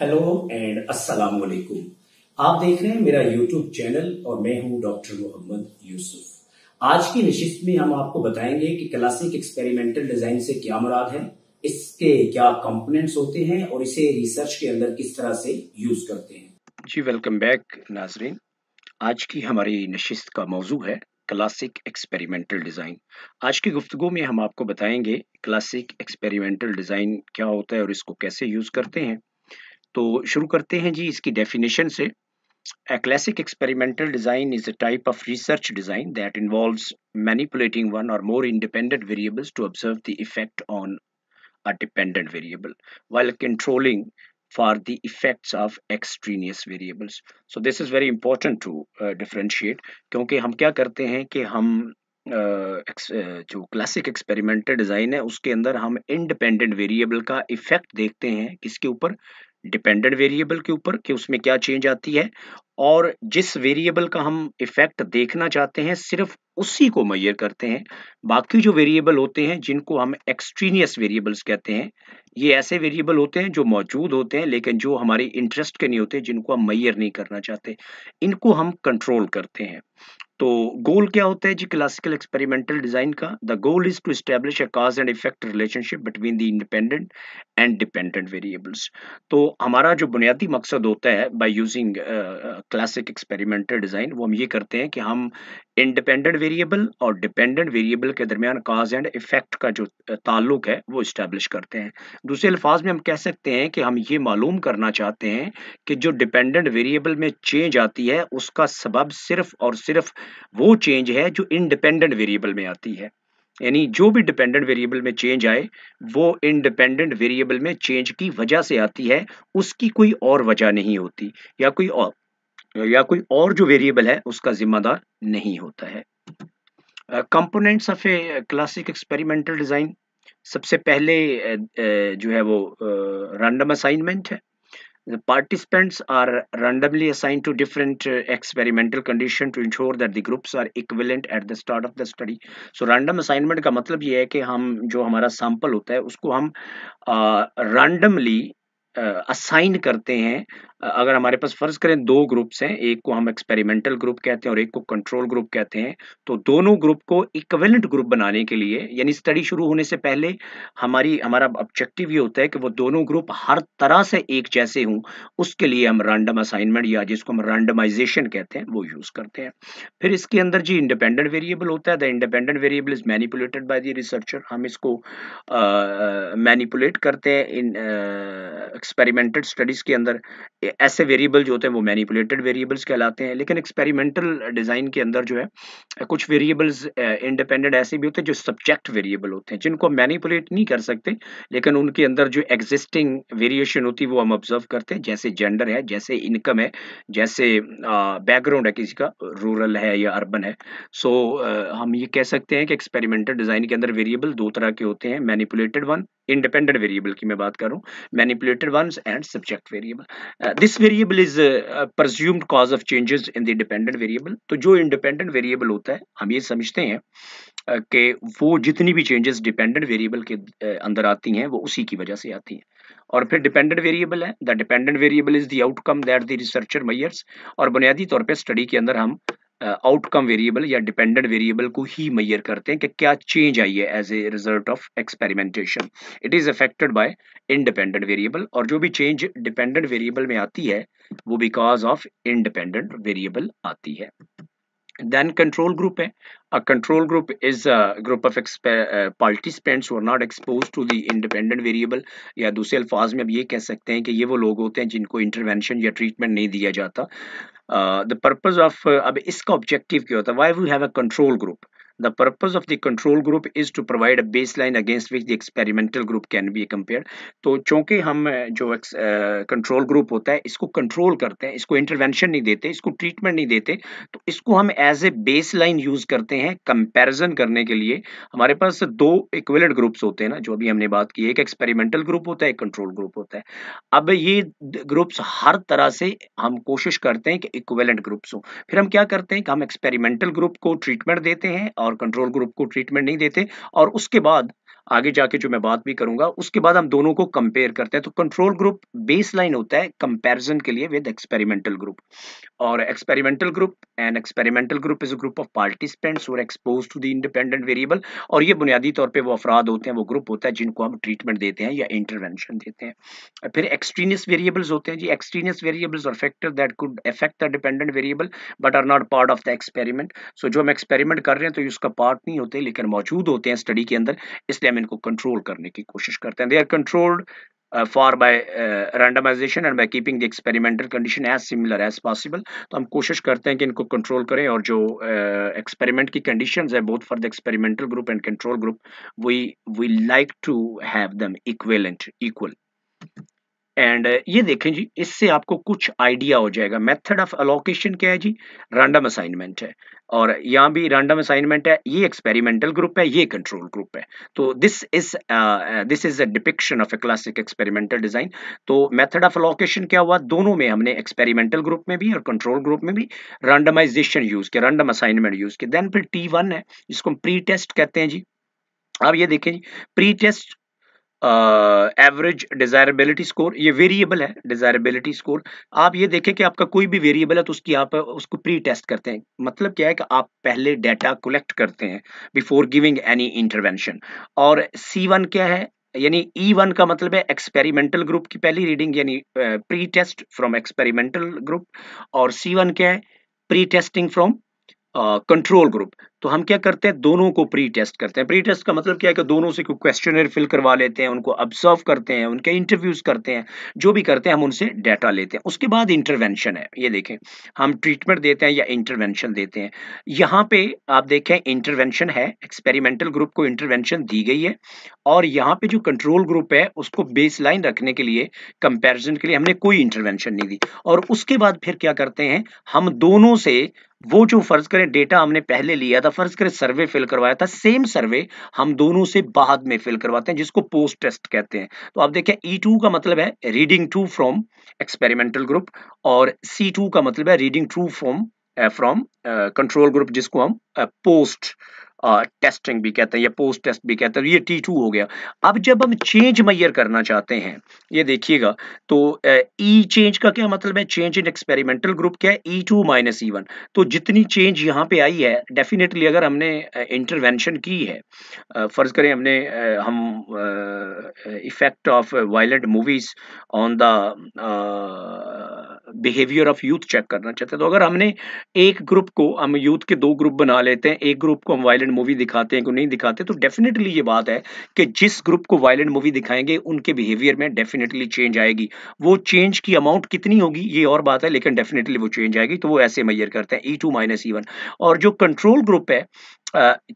Hello and अस्सलाम वालेकुम आप देख रहे हैं मेरा यूट्यूब चैनल और मैं हूं डॉक्टर मोहम्मद यूसुफ आज की निशिस्त में हम आपको बताएंगे कि क्लासिक एक्सपेरिमेंटल डिजाइन से क्या मुराद है इसके क्या कंपोनेंट्स होते हैं और इसे रिसर्च के अंदर किस तरह से यूज करते हैं जी वेलकम बैक नाजरीन आज की हमारी नशिस्त का मौजू है क्लासिक एक्सपेरिमेंटल डिज़ाइन आज की गुफ्तु में हम आपको बताएंगे क्लासिक एक्सपेरिमेंटल डिज़ाइन क्या होता है और इसको कैसे यूज़ करते हैं तो शुरू करते हैं जी इसकी डेफिनेशन से A classic experimental design is a type of research design that involves manipulating one or more independent variables to observe the effect on a dependent variable while controlling for the effects of extraneous variables. So this is very important to uh, differentiate क्योंकि हम क्या करते हैं कि हम uh, जो classic experimental design है उसके अंदर हम इंडिपेंडेंट वेरिएबल का इफेक्ट देखते हैं किसके ऊपर डिपेंडेंट वेरिएबल के ऊपर कि उसमें क्या चेंज आती है और जिस वेरिएबल का हम इफेक्ट देखना चाहते हैं सिर्फ उसी को मैयर करते हैं बाकी जो वेरिएबल होते हैं जिनको हम एक्सट्रीनियस वेरिएबल्स कहते हैं ये ऐसे वेरिएबल होते हैं जो मौजूद होते हैं लेकिन जो हमारे इंटरेस्ट के नहीं होते जिनको हम मैयर नहीं करना चाहते इनको हम कंट्रोल करते हैं तो गोल क्या होता है जी क्लासिकल एक्सपेरिमेंटल डिजाइन का the goal is to establish a cause and effect relationship between the independent and dependent variables तो हमारा जो बुनियादी मकसद होता है by using classic experimental design वो हम ये करते हैं कि हम इंडिपेंडेंट वेरिएबल और डिपेंडेंट वेरिएबल के दरमियान काज एंड इफेक्ट का जो uh, ताल्लुक है वो इस्टेब्लिश करते हैं दूसरे अल्फाज में हम कह सकते हैं कि हम ये मालूम करना चाहते हैं कि जो डिपेंडेंट वेरिएबल में चेंज आती है उसका सबब सिर्फ और सिर्फ वो चेंज है जो इनडिपेंडेंट वेरिएबल में आती है यानी जो भी डिपेंडेंट वेरिएबल में चेंज आए वो इनडिपेंडेंट वेरिएबल में चेंज की वजह से आती है उसकी कोई और वजह नहीं होती या कोई और या कोई और जो वेरिएबल है उसका जिम्मेदार नहीं होता है components of a classic experimental design सबसे पहले uh, जो है वो रैंडम uh, असाइनमेंट है The participants are randomly assigned to different uh, experimental condition to ensure that the groups are equivalent at the start of the study. So random assignment का मतलब ये है कि हम जो हमारा sample होता है उसको हम randomly असाइन करते हैं अगर हमारे पास फ़र्ज़ करें दो ग्रुप्स हैं एक को हम एक्सपेरिमेंटल ग्रुप कहते हैं और एक को कंट्रोल ग्रुप कहते हैं तो दोनों ग्रुप को इक्वलेंट ग्रुप बनाने के लिए यानी स्टडी शुरू होने से पहले हमारी हमारा ऑब्जेक्टिव ये होता है कि वो दोनों ग्रुप हर तरह से एक जैसे हों उसके लिए हम रैंडम असाइनमेंट या जिसको हम रैंडमाइजेशन कहते हैं वो यूज़ करते हैं फिर इसके अंदर जी इंडिपेंडेंट वेरिएबल होता है the independent variable is manipulated by the researcher हम इसको मैनिपुलेट uh, करते हैं इन एक्सपेरिमेंटल स्टडीज़ के अंदर ऐसे वेरिएबल जो होते हैं वो मैनिपुलेटेड वेरिएबल्स कहलाते हैं लेकिन एक्सपेरिमेंटल डिज़ाइन के अंदर जो है कुछ वेरिएबल्स इंडिपेंडेंट ऐसे भी होते हैं जो सब्जेक्ट वेरिएबल होते हैं जिनको हम मैनिपुलेट नहीं कर सकते लेकिन उनके अंदर जो एग्जिस्टिंग वेरिएशन होती है वो हम ऑब्जर्व करते हैं जैसे जेंडर है जैसे इनकम है जैसे बैकग्राउंड है किसी का रूरल है या अर्बन है सो so, हम ये कह सकते हैं कि एक्सपेरिमेंटल डिज़ाइन के अंदर वेरिएबल दो तरह के होते हैं मैनिपुलेटेड वन independent variable की मैं बात कर रहा हूँ manipulated ones and subject variable. Uh, this variable is a, a presumed cause of changes in the dependent variable. तो जो independent variable होता है हम ये समझते हैं uh, कि वो जितनी भी changes dependent variable के uh, अंदर आती हैं वो उसी की वजह से आती हैं और फिर डिपेंडेंट वेरिएबल है the dependent variable is the outcome that the researcher measures और बुनियादी तौर पे स्टडी के अंदर हम आउटकम वेरिएबल या डिपेंडेंट वेरिएबल को ही मैयर करते हैं कि क्या चेंज आई है as a result of experimentation it is affected by independent variable और जो भी चेंज डिपेंडेंट वेरिएबल में आती है वो बिकॉज ऑफ इंडिपेंडेंट वेरिएबल आती है then control group a control group is a group of uh, participants who are not exposed to the independent variable या दूसरे अल्फाज में अब ये कह सकते हैं कि ये वो लोग होते हैं जिनको इंटरवेंशन या ट्रीटमेंट नहीं दिया जाता Uh, the purpose of uh, ab iska objective kya hota why we have a control group The purpose of the control group is to provide a baseline against which the experimental group can be compared. तो चूंकि हम जो control group होता है इसको control करते हैं इसको इंटरवेंशन नहीं देते इसको ट्रीटमेंट नहीं देते तो इसको हम as a baseline use करते हैं कंपैरिजन करने के लिए हमारे पास दो इक्विलेंट ग्रुप्स होते हैं ना जो अभी हमने बात की एक एक्सपेरिमेंटल ग्रुप होता है एक कंट्रोल ग्रुप होता है अब ये ग्रुप्स हर तरह से हम कोशिश करते हैं कि इक्विलेंट ग्रुप्स हो फिर हम क्या करते हैं कि हम एक्सपेरिमेंटल ग्रुप को ट्रीटमेंट देते हैं और कंट्रोल ग्रुप को ट्रीटमेंट नहीं देते और उसके बाद आगे जाके जो मैं बात भी करूंगा उसके बाद हम दोनों को कंपेयर करते हैं तो कंट्रोल ग्रुप बेस लाइन होता है कंपैरिजन के लिए विद एक्सपेरिमेंटल ग्रुप और experimental group and experimental group is a group of participants और expose to the independent variable और ये बुनियादी तौर पर वो अफराद होते हैं वो ग्रुप होता है जिनको हम ट्रीटमेंट देते हैं या इंटरवेंशन देते हैं फिर एक्सट्रीनियस वेरिएबल्स होते हैं जी एक्सट्रीनियस वेरिएबल्स और factor that could affect the dependent variable but are not part of the experiment so जो हम एक्सपेरिमेंट कर रहे हैं तो उसका पार्ट नहीं होते लेकिन मौजूद होते हैं स्टडी के अंदर इसलिए टाइम इनको कंट्रोल करने की कोशिश करते हैं they are controlled for by randomization and by keeping the experimental condition as similar as possible तो हम कोशिश करते हैं कि इनको कंट्रोल करें और जो एक्सपेरिमेंट uh, की कंडीशन है both for the experimental group and control group we we like to have them equivalent equal and uh, ये देखें जी इससे आपको कुछ आइडिया हो जाएगा मेथड ऑफ अलोकेशन क्या है जी रैंडम असाइनमेंट है और यहाँ भी रैंडम असाइनमेंट है ये एक्सपेरिमेंटल ग्रुप है ये कंट्रोल ग्रुप है तो this is this is a depiction of a classic experimental design तो मेथड ऑफ अलोकेशन क्या हुआ दोनों में हमने एक्सपेरिमेंटल ग्रुप में भी और कंट्रोल ग्रुप में भी रैंडमाइजेशन यूज किया रैंडम असाइनमेंट यूज किया देन फिर टी वन है जिसको हम प्री टेस्ट कहते हैं जी अब ये देखें जी pre test average desirability score ये वेरिएबल है डिजायरेबिलिटी स्कोर आप ये देखें कि आपका कोई भी वेरिएबल है तो उसकी आप उसको प्री टेस्ट करते हैं मतलब क्या है कि आप पहले डाटा कलेक्ट करते हैं बिफोर गिविंग एनी इंटरवेंशन और सी वन क्या है यानी ई e वन का मतलब है एक्सपेरिमेंटल ग्रुप की पहली रीडिंग यानी pre test from experimental group और सी वन क्या है pre testing from control group तो हम क्या करते हैं दोनों को प्री टेस्ट करते हैं प्री टेस्ट का मतलब क्या है कि दोनों से क्वेश्चनर फिल करवा लेते हैं उनको ऑब्जर्व करते हैं उनके इंटरव्यूज करते हैं जो भी करते हैं हम उनसे डाटा लेते हैं उसके बाद इंटरवेंशन है ये देखें हम ट्रीटमेंट देते हैं या इंटरवेंशन देते हैं यहाँ पे आप देखें इंटरवेंशन है एक्सपेरिमेंटल ग्रुप को इंटरवेंशन दी गई है और यहाँ पे जो कंट्रोल ग्रुप है उसको बेस लाइन रखने के लिए कंपेरिजन के लिए हमने कोई इंटरवेंशन नहीं दी और उसके बाद फिर क्या करते हैं हम दोनों से वो जो फर्ज करें डेटा हमने पहले लिया था करें सर्वे फिल करवाया था सेम सर्वे हम दोनों से बाद में फिल करवाते हैं जिसको पोस्ट टेस्ट कहते हैं तो आप देखें ई टू का मतलब है reading two from experimental group और सी टू का मतलब है reading two from from control group जिसको हम पोस्ट uh, टेस्टिंग भी कहते हैं या पोस्ट टेस्ट भी कहते हैं ये टी टू हो गया अब जब हम चेंज मैयर करना चाहते हैं ये देखिएगा तो ई चेंज e का क्या मतलब है चेंज इन एक्सपेरिमेंटल ग्रुप क्या है E two minus E one तो जितनी चेंज यहाँ पे आई है डेफिनेटली अगर हमने इंटरवेंशन की है फर्ज करें हमने हम effect of violent movies on the behaviour of youth check करना चाहते हैं तो अगर हमने एक ग्रुप को हम यूथ के दो ग्रुप बना लेते हैं एक ग्रुप को हम वायलेंट वायलेंट मूवी दिखाते हैं कि नहीं दिखाते तो डेफिनेटली ये बात है कि जिस ग्रुप को वायलेंट मूवी दिखाएंगे उनके बिहेवियर में डेफिनेटली चेंज आएगी वो चेंज की अमाउंट कितनी होगी ये और बात है लेकिन डेफिनेटली वो चेंज आएगी तो वो ऐसे मैयर करते हैं E two minus E one और जो कंट्रोल ग्रुप है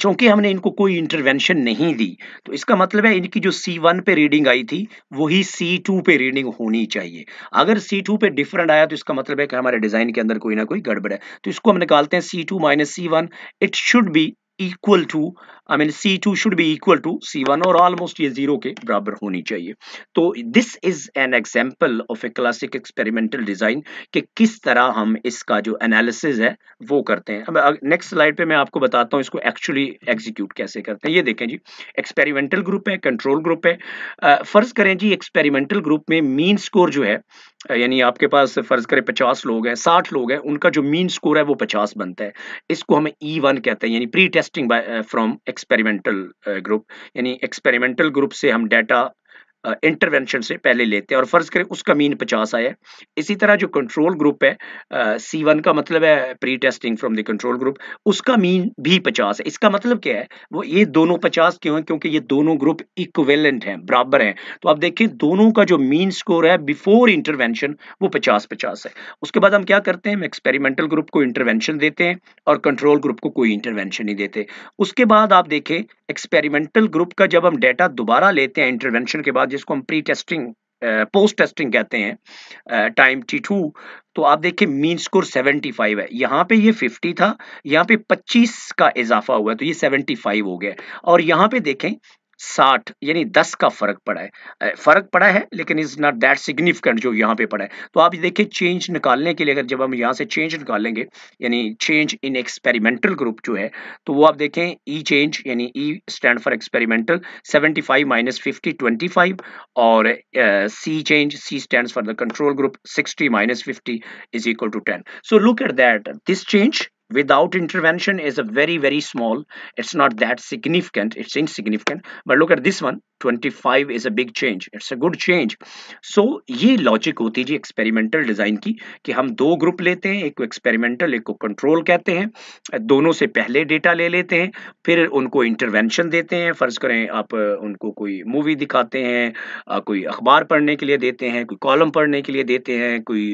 चूंकि हमने इनको कोई इंटरवेंशन नहीं दी तो इसका मतलब है इनकी जो सी वन पे रीडिंग आई थी वही सी टू पे रीडिंग होनी चाहिए अगर सी टू पे डिफरेंट आया तो इसका मतलब है कि हमारे डिजाइन के अंदर कोई ना कोई गड़बड़ है तो इसको हम निकालते हैं C two minus C one it should be equal to I mean C two should be equal to C one और ऑलमोस्ट ये जीरो के बराबर होनी चाहिए तो this is an example of a classic experimental design कि किस तरह हम इसका जो एनालिसिस है वो करते हैं अब नेक्स्ट स्लाइड पे मैं आपको बताता हूँ इसको एक्चुअली एग्जीक्यूट कैसे करते हैं ये देखें जी एक्सपेरिमेंटल ग्रुप है कंट्रोल ग्रुप है फर्ज करें जी एक्सपेरिमेंटल ग्रुप में मीन स्कोर जो है यानी आपके पास फर्ज करें पचास लोग हैं साठ लोग हैं उनका जो मीन स्कोर है वो पचास बनता है इसको हम ई वन कहते हैं यानी pre testing from experimental group uh, यानी एक्सपेरिमेंटल ग्रुप से हम डाटा इंटरवेंशन से पहले लेते हैं और फर्ज करें उसका मीन पचास आया इसी तरह जो कंट्रोल ग्रुप है सी वन का मतलब है pre testing from the control group उसका मीन भी पचास है इसका मतलब क्या है वो ये दोनों पचास क्यों है क्योंकि ये दोनों ग्रुप इक्वेलेंट हैं बराबर हैं तो आप देखें दोनों का जो मीन स्कोर है बिफोर इंटरवेंशन वो पचास पचास है उसके बाद हम क्या करते हैं हम एक्सपेरिमेंटल ग्रुप को इंटरवेंशन देते हैं और कंट्रोल ग्रुप को कोई इंटरवेंशन नहीं देते उसके बाद आप देखें एक्सपेरिमेंटल ग्रुप का जब हम डेटा दोबारा लेते हैं इंटरवेंशन के बाद जिसको हम प्री टेस्टिंग पोस्ट टेस्टिंग कहते हैं टाइम टी टू तो आप देखिए मीन स्कोर 75 है यहाँ पे ये 50 था यहाँ पे 25 का इजाफा हुआ है तो ये 75 हो गया और यहाँ पे देखें साठ यानी दस का फर्क पड़ा है फर्क पड़ा है लेकिन इज नॉट दैट सिग्निफिकेंट जो यहाँ पे पड़ा है तो आप देखिए चेंज निकालने के लिए अगर जब हम यहाँ से चेंज निकालेंगे यानी चेंज इन एक्सपेरिमेंटल ग्रुप जो है तो वो आप देखें ई e चेंज यानी E e stand for experimental 75 five minus fifty twenty और C change C stand for the control group sixty minus fifty is equal to ten so look at that this change without intervention is a very very small it's not that significant it's insignificant but look at this one 25 is a big change it's a good change so ये logic होती है जी experimental design की कि हम दो group लेते हैं एक को एक्सपेरिमेंटल एक को कंट्रोल कहते हैं दोनों से पहले डेटा ले लेते हैं फिर उनको इंटरवेंशन देते हैं फर्ज करें आप उनको कोई मूवी दिखाते हैं कोई अखबार पढ़ने के लिए देते हैं कोई कॉलम पढ़ने के लिए देते हैं कोई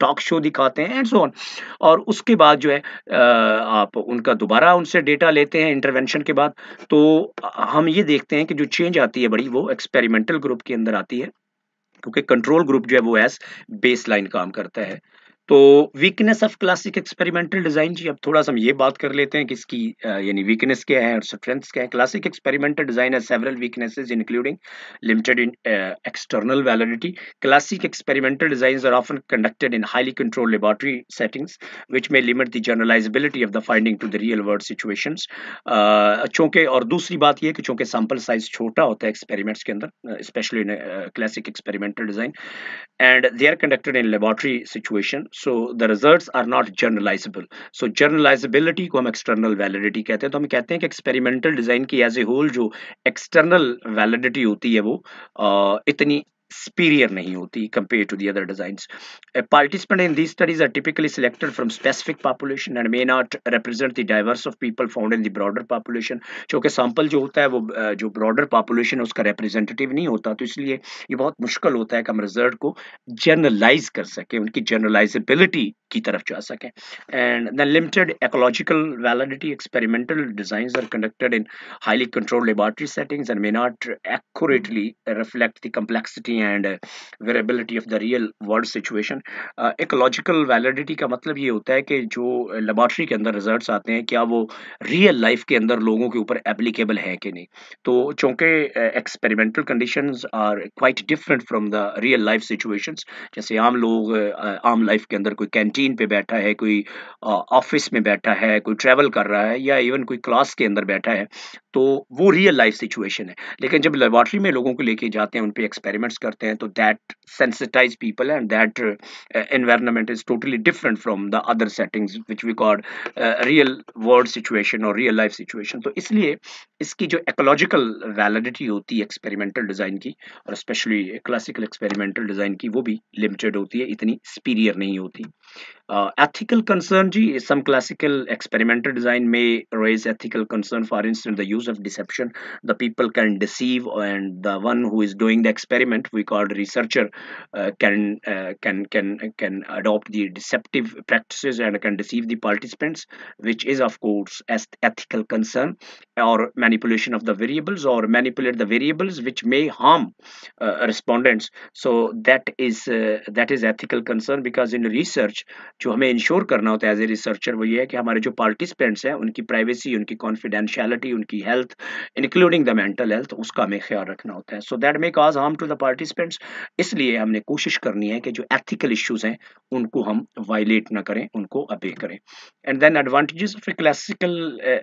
टॉक शो दिखाते हैं एंड सो ऑन और उसके बाद जो है आप उनका दोबारा उनसे डेटा लेते हैं इंटरवेंशन के बाद तो हम ये देखते हैं कि जो चेंज आती है बड़ी वो एक्सपेरिमेंटल ग्रुप के अंदर आती है क्योंकि कंट्रोल ग्रुप जो है वो एस बेस लाइन काम करता है तो weakness of classic experimental design जी अब थोड़ा सा हम ये बात कर लेते हैं कि इसकी यानी वीकनेस क्या है और स्ट्रेंथ्स क्या है क्लासिक एक्सपेरिमेंटल डिजाइन है several weaknesses including limited in external validity classic experimental design are often conducted in highly control laboratory settings which may limit the generalizability of the finding to the real world situation चूंकि और दूसरी बात यह कि चूंकि sample size छोटा होता है एक्सपेरिमेंट्स के अंदर specially in classic experimental design and they are conducted in laboratory situation so the result are not generalizable so generalizability को हम एक्सटर्नल वैलिडिटी कहते हैं तो हम कहते हैं कि एक्सपेरिमेंटल डिजाइन की एज ए होल जो एक्सटर्नल वैलिडिटी होती है वो uh, इतनी superior nahi hoti compared to the other designs. A participant in these studies are typically selected from specific population and may not represent the diverse of people found in the broader population. क्योंकि sample जो होता है वो जो broader population है उसका representative नहीं होता तो इसलिए ये बहुत मुश्किल होता है कि हम result को generalize कर सकें उनकी generalizability की तरफ जा सकें and the limited ecological validity experimental designs are conducted in highly controlled laboratory settings and may not accurately reflect the complexity and variability of the real world situation ecological validity का मतलब ये होता है कि जो लेबॉर्ट्री के अंदर result आते हैं क्या वो रियल लाइफ के अंदर लोगों के ऊपर एप्लीकेबल है कि नहीं तो चूंकि experimental condition are quite different from the real life situation जैसे आम लोग uh, आम लाइफ के अंदर कोई कैंटीन पे बैठा है कोई ऑफिस uh, में बैठा है कोई ट्रेवल कर रहा है या इवन कोई क्लास के अंदर बैठा है तो वो रियल लाइफ सिचुएशन है लेकिन जब लेबॉर्ट्री में लोगों को लेके जाते हैं उन पर एक्सपेरिमेंट्स कर करते हैं तो that sensitize people and that environment is totally different from the other settings which we call real world situation और रियल लाइफ सिचुएशन तो इसलिए इसकी जो एकोलॉजिकल वैलिडिटी होती है एक्सपेरिमेंटल डिजाइन की और स्पेशली क्लासिकल एक्सपेरिमेंटल डिजाइन की वो भी लिमिटेड होती है इतनी स्पीरियर नहीं होती एथिकल uh, कंसर्न जी सम क्लासिकल एक्सपेरिमेंटल डिजाइन में raise ethical concern for instance the use of deception the people can deceive and the one who is doing the experiment we we call researcher uh, can uh, can can can adopt the deceptive practices and can deceive the participants which is of course as ethical concern or manipulation of the variables or manipulate the variables which may harm uh, respondents so that is uh, that is ethical concern because in research jo hame ensure karna hota hai as a researcher wo ye hai ki hamare jo participants hain unki privacy unki confidentiality unki health including the mental health uska hame khayal rakhna hota hai so that may cause harm to the participants participants इसलिए हमने कोशिश करनी है कि जो ethical issues हैं उनको हम वायलेट ना करें उनको अबे करें and then advantages of classical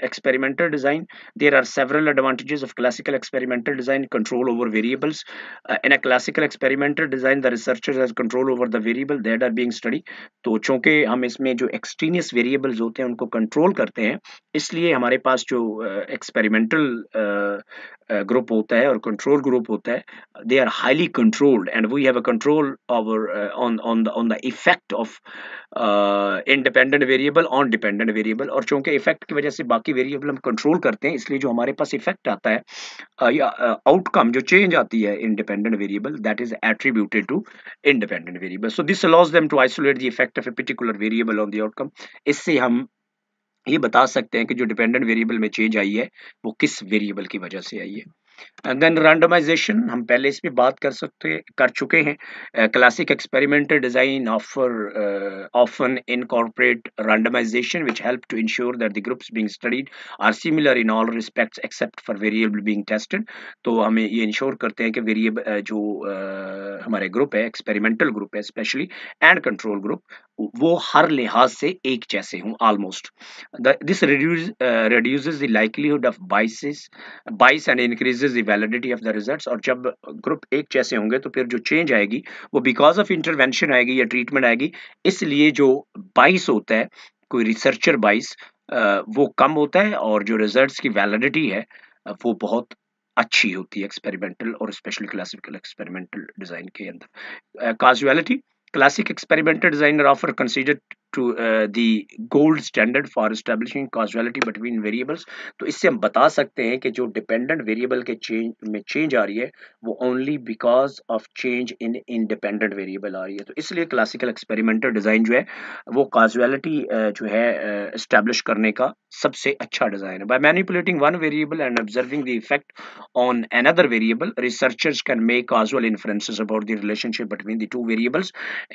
experimental design there are several advantages of classical experimental design control over variables in a classical experimental design the researcher has control over the variable that are being study तो चूंकि हम इसमें जो extraneous variables होते हैं उनको control करते हैं इसलिए हमारे पास जो experimental uh, group uh, uh, होता है और कंट्रोल ग्रुप होता है they are highly controlled and we have a control over uh, on on the on the effect of independent variable on dependent variable और चूंकि इफेक्ट की वजह से बाकी वेरिएबल हम कंट्रोल करते हैं इसलिए जो हमारे पास इफेक्ट आता है uh, या आउटकम uh, जो चेंज आती है independent variable that is attributed to independent variable so this allows them to isolate the effect of a particular variable on the outcome इससे हम ये बता सकते हैं कि जो डिपेंडेंट वेरिएबल में चेंज आई है वो किस वेरिएबल की वजह से आई है देन रैंडमाइजेशन हम पहले इस पर बात कर सकते कर चुके हैं classic experimental design offer often incorporate randomization which help to ensure that the groups being studied are similar in all respects except for variable being tested तो हमें ये इंश्योर करते हैं कि वेरिएबल जो uh, हमारे ग्रुप है एक्सपेरिमेंटल ग्रुप है स्पेशली एंड कंट्रोल ग्रुप वो हर लिहाज से एक जैसे हों almost this reduce the likelihood of biases bias and increases the validity of the result और जब ग्रुप एक जैसे होंगे तो फिर जो चेंज आएगी वो बिकॉज ऑफ इंटरवेंशन आएगी या ट्रीटमेंट आएगी इसलिए जो बाइस होता है कोई रिसर्चर बाइस uh, वो कम होता है और जो रिजल्ट की वैलिडिटी है वो बहुत अच्छी होती है एक्सपेरिमेंटल और स्पेशली क्लासिकल एक्सपेरिमेंटल डिज़ाइन के अंदर causality uh, Classic experimental designer offer considered to uh, the gold standard for establishing causality between variables to isse hum bata sakte hain ki jo dependent variable ke change mein change aa rahi hai wo only because of change in independent variable aa rahi hai to isliye classical experimental design jo hai wo causality uh, jo hai uh, establish karne ka sabse acha design hai by manipulating one variable and observing the effect on another variable researchers can make causal inferences about the relationship between the two variables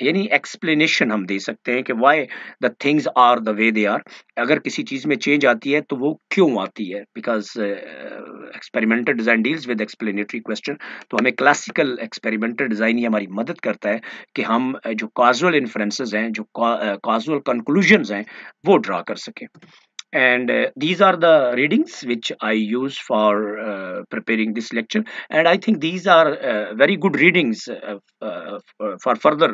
yani explanation hum de sakte hain ki why the things are the way they are अगर किसी चीज़ में change आती है तो वो क्यों आती है because experimental design deals with explanatory question तो हमें क्लासिकल एक्सपेरिमेंटल डिज़ाइन ही हमारी मदद करता है कि हम uh, जो कॉजुअल इन्फ्रेंसेज हैं जो कॉजुअल कंक्लूजन uh, हैं वो ड्रा कर सकें and uh, these are the readings which i use for uh, preparing this lecture and i think these are uh, very good readings uh, uh, for further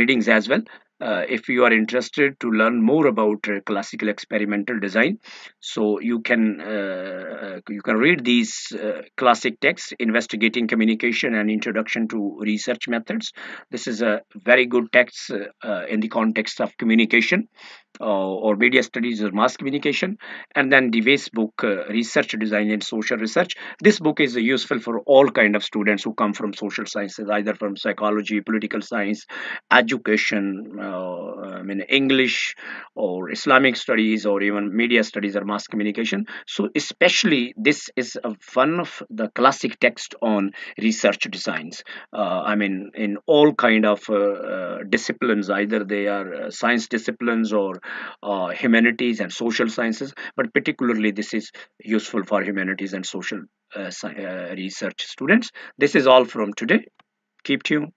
readings as well uh, uh, if you are interested to learn more about uh, classical experimental design so you can uh, uh you can read these uh, classic texts investigating communication and introduction to research methods this is a very good text uh, in the context of communication uh, or media studies or mass communication and then the waste book uh, research design and social research this book is useful for all kind of students who come from social sciences either from psychology political science education uh, I mean English or Islamic studies or even media studies or mass communication so especially this is one of the classic text on research designs I mean in all kind of disciplines either they are science disciplines or uh, humanities and social sciences but particularly this is useful for humanities and social uh, uh research students this is all from today keep tuned